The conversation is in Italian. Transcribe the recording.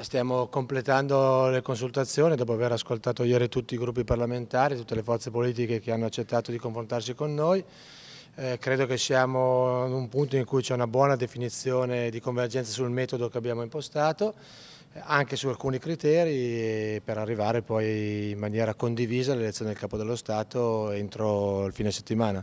Stiamo completando le consultazioni dopo aver ascoltato ieri tutti i gruppi parlamentari, tutte le forze politiche che hanno accettato di confrontarsi con noi. Eh, credo che siamo in un punto in cui c'è una buona definizione di convergenza sul metodo che abbiamo impostato, eh, anche su alcuni criteri eh, per arrivare poi in maniera condivisa all'elezione del Capo dello Stato entro il fine settimana.